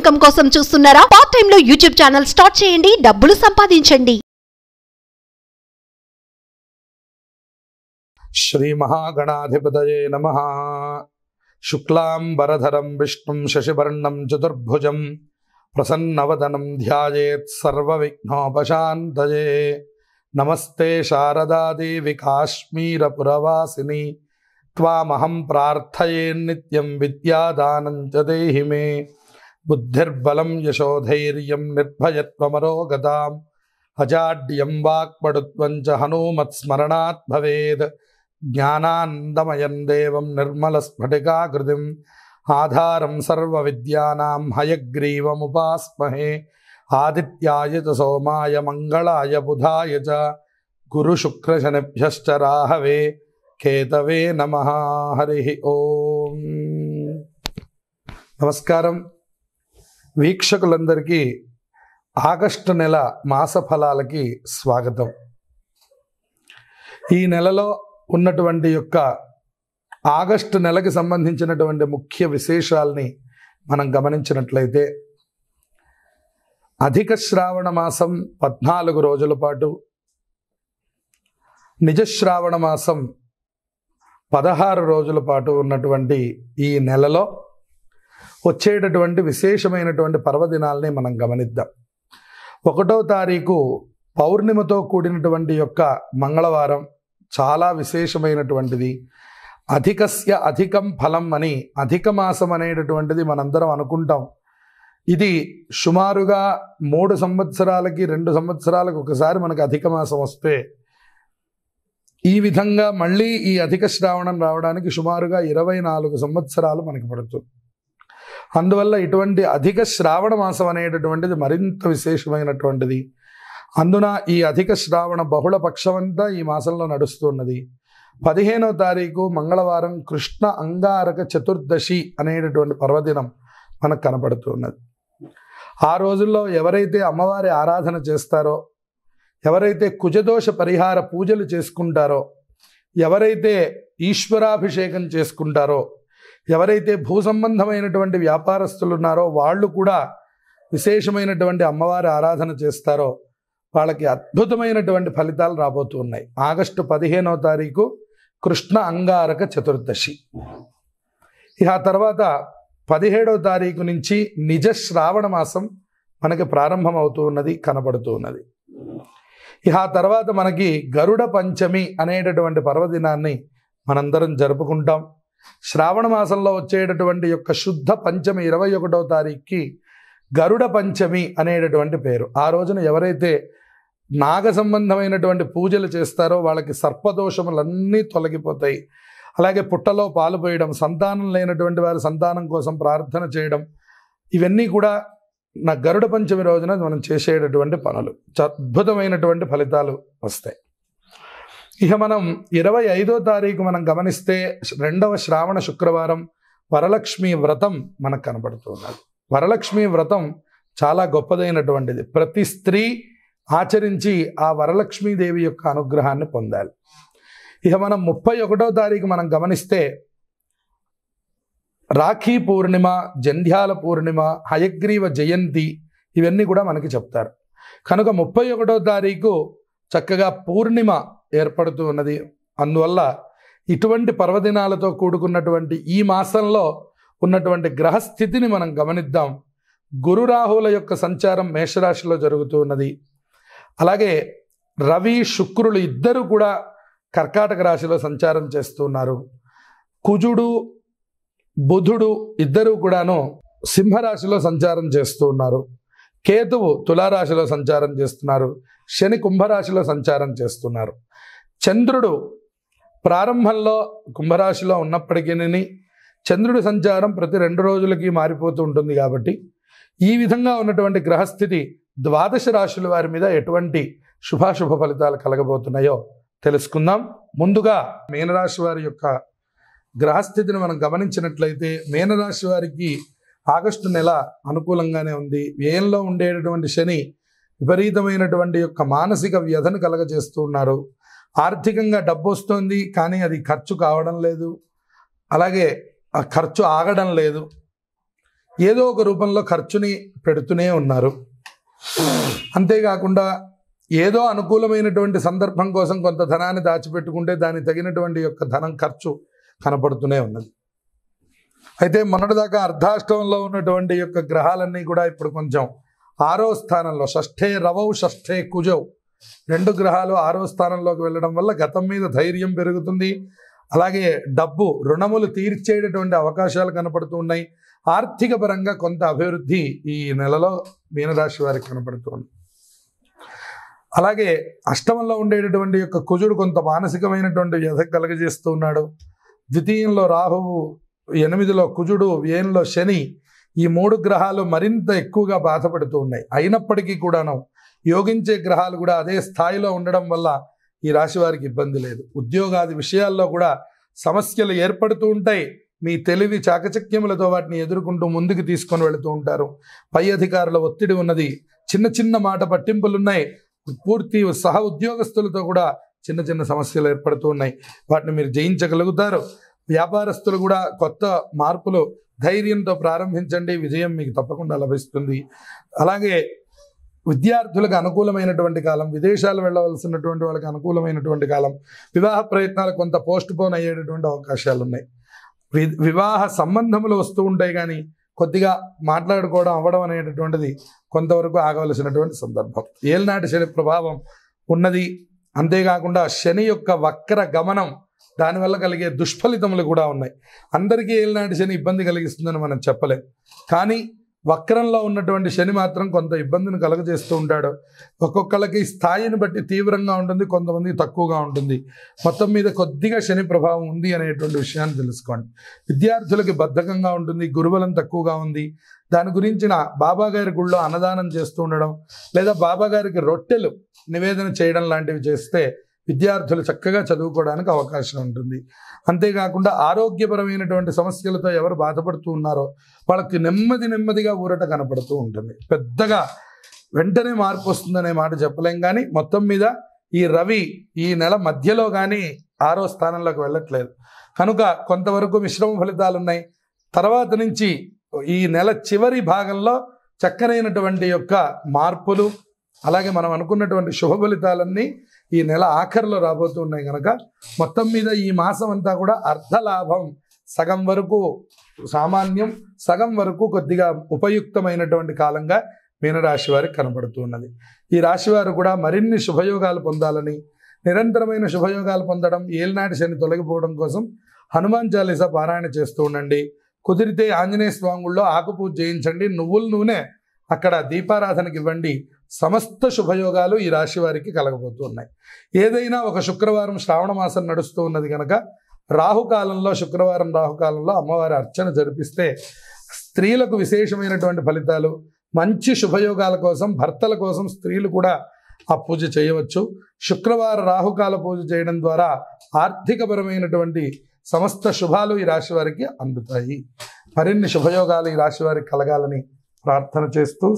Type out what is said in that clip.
income కోసం చూస్తున్నారా part time లో యూట్యూబ్ ఛానల్ స్టార్ట్ చేయండి డబ్బులు సంపాదించండి శ్రీ మహాగణాధిపతయే నమ శుక్లాం వరధరం విష్ణుం శశివర్ణం చతుర్భుజం ప్రసన్నవదనం ధ్యాయేత్ సర్వవిఘ్నోపశాంతయే నమస్తే శారదాదేవి కాశ్మీరపురవాసిని పురవాసిని प्रार्थये नित्यं నిత్యం च देहि मे బుద్ధిర్బలం యశోధైర్యం నిర్భయత్వమరోగతాం అజాడ్యం వాక్పడుత్వం చ హనుమత్స్మరణాత్ భవేద్ జ్ఞానానందమయం దేవం నిర్మలస్ఫటికాకృతిం ఆధారం సర్వ విద్యానాం హయగ్రీవముపాస్మహే ఆదిత్యాయ చ సోమాయ మంగళాయ బుధాయ చ గురుశుక్రశనిభ్యశ్చ రాహవే కేతవే నమ హరి ఓం నమస్కారం వీక్షకులందరికీ ఆగస్టు నెల మాస ఫలాలకి స్వాగతం ఈ నెలలో ఉన్నటువంటి యొక్క ఆగస్టు నెలకి సంబంధించినటువంటి ముఖ్య విశేషాల్ని మనం గమనించినట్లయితే అధిక శ్రావణ మాసం పద్నాలుగు రోజుల పాటు నిజశ్రావణ మాసం పదహారు రోజుల పాటు ఉన్నటువంటి ఈ నెలలో వచ్చేటటువంటి విశేషమైనటువంటి పర్వదినాలని మనం గమనిద్దాం ఒకటో తారీఖు పౌర్ణిమతో కూడినటువంటి యొక్క మంగళవారం చాలా విశేషమైనటువంటిది అధికస్య అధికం ఫలం అని అధిక మాసం అనేటటువంటిది మనందరం అనుకుంటాం ఇది సుమారుగా మూడు సంవత్సరాలకి రెండు సంవత్సరాలకు ఒకసారి మనకు అధిక మాసం వస్తే ఈ విధంగా మళ్ళీ ఈ అధిక శ్రావణం రావడానికి సుమారుగా ఇరవై నాలుగు సంవత్సరాలు మనకి పడుతుంది అందువల్ల ఇటువంటి అధిక శ్రావణ మాసం అనేటటువంటిది మరింత విశేషమైనటువంటిది అందున ఈ అధిక శ్రావణ బహుళ పక్షమంతా ఈ మాసంలో నడుస్తున్నది పదిహేనో తారీఖు మంగళవారం కృష్ణ అంగారక చతుర్దశి అనేటటువంటి పర్వదినం మనకు కనపడుతున్నది ఆ రోజుల్లో ఎవరైతే అమ్మవారి ఆరాధన చేస్తారో ఎవరైతే కుజదోష పరిహార పూజలు చేసుకుంటారో ఎవరైతే ఈశ్వరాభిషేకం చేసుకుంటారో ఎవరైతే భూ సంబంధమైనటువంటి వ్యాపారస్తులు ఉన్నారో వాళ్ళు కూడా విశేషమైనటువంటి అమ్మవారి ఆరాధన చేస్తారో వాళ్ళకి అద్భుతమైనటువంటి ఫలితాలు రాబోతూ ఉన్నాయి ఆగస్టు పదిహేనవ తారీఖు కృష్ణ అంగారక చతుర్దశి ఇక తర్వాత పదిహేడవ తారీఖు నుంచి నిజ శ్రావణ మాసం మనకి ప్రారంభం అవుతూ ఉన్నది కనబడుతూ ఉన్నది ఇక తర్వాత మనకి గరుడ పంచమి అనేటటువంటి పర్వదినాన్ని మనందరం జరుపుకుంటాం శ్రావణ మాసంలో వచ్చేటటువంటి యొక్క శుద్ధ పంచమి ఇరవై ఒకటో తారీఖుకి గరుడ పంచమి అనేటటువంటి పేరు ఆ రోజున ఎవరైతే నాగ సంబంధమైనటువంటి పూజలు చేస్తారో వాళ్ళకి సర్పదోషములన్నీ తొలగిపోతాయి అలాగే పుట్టలో పాలు పోయడం సంతానం లేనటువంటి వారి సంతానం కోసం ప్రార్థన చేయడం ఇవన్నీ కూడా నా గరుడ పంచమి రోజున మనం చేసేటటువంటి పనులు అద్భుతమైనటువంటి ఫలితాలు వస్తాయి ఇక మనం ఇరవై ఐదో తారీఖు మనం గమనిస్తే రెండవ శ్రావణ శుక్రవారం వరలక్ష్మి వ్రతం మనకు కనబడుతున్నది వరలక్ష్మి వ్రతం చాలా గొప్పదైనటువంటిది ప్రతి స్త్రీ ఆచరించి ఆ వరలక్ష్మీదేవి యొక్క అనుగ్రహాన్ని పొందాలి ఇక మనం ముప్పై ఒకటో తారీఖు మనం గమనిస్తే రాఖీ పూర్ణిమ జంధ్యాల పూర్ణిమ హయగ్రీవ జయంతి ఇవన్నీ కూడా మనకి చెప్తారు కనుక ముప్పై ఒకటో తారీఖు చక్కగా పూర్ణిమ ఏర్పడుతూ ఉన్నది అందువల్ల ఇటువంటి పర్వదినాలతో కూడుకున్నటువంటి ఈ మాసంలో ఉన్నటువంటి గ్రహస్థితిని మనం గమనిద్దాం గురు రాహుల యొక్క సంచారం మేషరాశిలో జరుగుతూ ఉన్నది అలాగే రవి శుక్రులు ఇద్దరు కూడా కర్కాటక రాశిలో సంచారం చేస్తున్నారు కుజుడు బుధుడు ఇద్దరూ కూడాను సింహరాశిలో సంచారం చేస్తూ ఉన్నారు కేతువు తులారాశిలో సంచారం చేస్తున్నారు శని కుంభరాశిలో సంచారం చేస్తున్నారు చంద్రుడు ప్రారంభంలో కుంభరాశిలో ఉన్నప్పటికీ చంద్రుడి సంచారం ప్రతి రెండు రోజులకి మారిపోతూ ఉంటుంది కాబట్టి ఈ విధంగా ఉన్నటువంటి గ్రహస్థితి ద్వాదశ రాశుల వారి మీద ఎటువంటి శుభాశుభ ఫలితాలు కలగబోతున్నాయో తెలుసుకుందాం ముందుగా మీనరాశి వారి యొక్క గ్రహస్థితిని మనం గమనించినట్లయితే మీనరాశి వారికి ఆగస్టు నెల అనుకూలంగానే ఉంది వ్యయంలో ఉండేటటువంటి శని విపరీతమైనటువంటి యొక్క మానసిక వ్యధను కలగజేస్తూ ఉన్నారు ఆర్థికంగా డబ్బు వస్తుంది కానీ అది ఖర్చు కావడం లేదు అలాగే ఆ ఖర్చు ఆగడం లేదు ఏదో ఒక రూపంలో ఖర్చుని పెడుతూనే ఉన్నారు అంతేకాకుండా ఏదో అనుకూలమైనటువంటి సందర్భం కోసం కొంత ధనాన్ని దాచిపెట్టుకుంటే దానికి తగినటువంటి యొక్క ధనం ఖర్చు కనపడుతూనే ఉన్నది అయితే మొన్నటిదాకా అర్ధాష్టంలో ఉన్నటువంటి యొక్క గ్రహాలన్నీ కూడా ఇప్పుడు కొంచెం ఆరో స్థానంలో షష్ఠే రవౌ షష్ఠే కుజౌ రెండు గ్రహాలు ఆరో స్థానంలోకి వెళ్ళడం వల్ల గతం మీద ధైర్యం పెరుగుతుంది అలాగే డబ్బు రుణములు తీర్చేటటువంటి అవకాశాలు కనపడుతూ ఉన్నాయి ఆర్థిక పరంగా కొంత అభివృద్ధి ఈ నెలలో మీనరాశి వారికి కనపడుతుంది అలాగే అష్టమంలో ఉండేటటువంటి యొక్క కుజుడు కొంత మానసికమైనటువంటి వ్యధ కలగజేస్తూ ఉన్నాడు ద్వితీయంలో రాహువు ఎనిమిదిలో కుజుడు ఏనులో శని ఈ మూడు గ్రహాలు మరింత ఎక్కువగా బాధపడుతూ ఉన్నాయి అయినప్పటికీ కూడాను యోగించే గ్రహాలు కూడా అదే స్థాయిలో ఉండడం వల్ల ఈ రాశి వారికి ఇబ్బంది లేదు ఉద్యోగాది విషయాల్లో కూడా సమస్యలు ఏర్పడుతూ ఉంటాయి మీ తెలివి చాకచక్యములతో వాటిని ఎదుర్కొంటూ ముందుకు తీసుకొని వెళుతూ ఉంటారు పై అధికారుల ఒత్తిడి ఉన్నది చిన్న చిన్న మాట పట్టింపులున్నాయి పూర్తి సహ ఉద్యోగస్తులతో కూడా చిన్న చిన్న సమస్యలు ఏర్పడుతూ ఉన్నాయి వాటిని మీరు జయించగలుగుతారు వ్యాపారస్తులు కూడా కొత్త మార్పులు ధైర్యంతో ప్రారంభించండి విజయం మీకు తప్పకుండా లభిస్తుంది అలాగే విద్యార్థులకు అనుకూలమైనటువంటి కాలం విదేశాలు వెళ్ళవలసినటువంటి వాళ్ళకి అనుకూలమైనటువంటి కాలం వివాహ ప్రయత్నాలు కొంత పోస్ట్ పోన్ అయ్యేటటువంటి అవకాశాలు ఉన్నాయి వివాహ సంబంధములు వస్తూ ఉంటాయి కానీ కొద్దిగా మాట్లాడుకోవడం అవ్వడం అనేటటువంటిది కొంతవరకు ఆగవలసినటువంటి సందర్భం ఏలనాటి శని ప్రభావం ఉన్నది అంతేకాకుండా శని యొక్క వక్ర గమనం దానివల్ల కలిగే దుష్ఫలితములు కూడా ఉన్నాయి అందరికీ ఏలనాటి శని ఇబ్బంది కలిగిస్తుందని మనం చెప్పలేం కానీ వక్రంలో ఉన్నటువంటి శని మాత్రం కొంత ఇబ్బందిని కలగజేస్తూ ఉంటాడు ఒక్కొక్కళ్ళకి స్థాయిని బట్టి తీవ్రంగా ఉంటుంది కొంతమంది తక్కువగా ఉంటుంది మొత్తం మీద కొద్దిగా శని ప్రభావం ఉంది అనేటువంటి విషయాన్ని తెలుసుకోండి విద్యార్థులకి బద్ధకంగా ఉంటుంది గురుబలం తక్కువగా ఉంది దాని గురించిన బాబాగారి గుళ్ళో అన్నదానం చేస్తూ ఉండడం లేదా బాబాగారికి రొట్టెలు నివేదన చేయడం లాంటివి చేస్తే విద్యార్థులు చక్కగా చదువుకోవడానికి అవకాశం ఉంటుంది అంతేకాకుండా ఆరోగ్యపరమైనటువంటి సమస్యలతో ఎవరు బాధపడుతూ ఉన్నారో వాళ్ళకి నెమ్మది నెమ్మదిగా ఊరట కనపడుతూ ఉంటుంది పెద్దగా వెంటనే మార్పు వస్తుందనే మాట చెప్పలేం కానీ మొత్తం మీద ఈ రవి ఈ నెల మధ్యలో కానీ ఆరో స్థానంలోకి వెళ్ళట్లేదు కనుక కొంతవరకు మిశ్రమ ఫలితాలు ఉన్నాయి తర్వాత నుంచి ఈ నెల చివరి భాగంలో చక్కనైనటువంటి యొక్క మార్పులు అలాగే మనం అనుకున్నటువంటి శుభ ఫలితాలన్నీ ఈ నెల ఆఖరిలో రాబోతున్నాయి కనుక మొత్తం మీద ఈ మాసం అంతా కూడా అర్ధలాభం సగం వరకు సామాన్యం సగం వరకు కొద్దిగా ఉపయుక్తమైనటువంటి కాలంగా మీనరాశి వారికి కనబడుతున్నది ఈ రాశివారు కూడా మరిన్ని శుభయోగాలు పొందాలని నిరంతరమైన శుభయోగాలు పొందడం ఏలినాటి శని తొలగిపోవడం కోసం హనుమాన్ చాలీసా పారాయణ చేస్తూ ఉండండి కుదిరితే ఆంజనేయ స్వాముల్లో ఆకుపూజ చేయించండి నువ్వుల నూనె అక్కడ దీపారాధనకి ఇవ్వండి సమస్త శుభయోగాలు ఈ రాశి వారికి కలగబోతు ఉన్నాయి ఏదైనా ఒక శుక్రవారం శ్రావణ మాసం నడుస్తూ ఉన్నది కనుక రాహుకాలంలో శుక్రవారం రాహుకాలంలో అమ్మవారి అర్చన జరిపిస్తే స్త్రీలకు విశేషమైనటువంటి ఫలితాలు మంచి శుభయోగాల కోసం భర్తల కోసం స్త్రీలు కూడా ఆ పూజ చేయవచ్చు శుక్రవార రాహుకాల పూజ చేయడం ద్వారా ఆర్థికపరమైనటువంటి సమస్త శుభాలు ఈ రాశి వారికి అందుతాయి మరిన్ని శుభయోగాలు ఈ రాశి వారికి కలగాలని ప్రార్థన చేస్తూ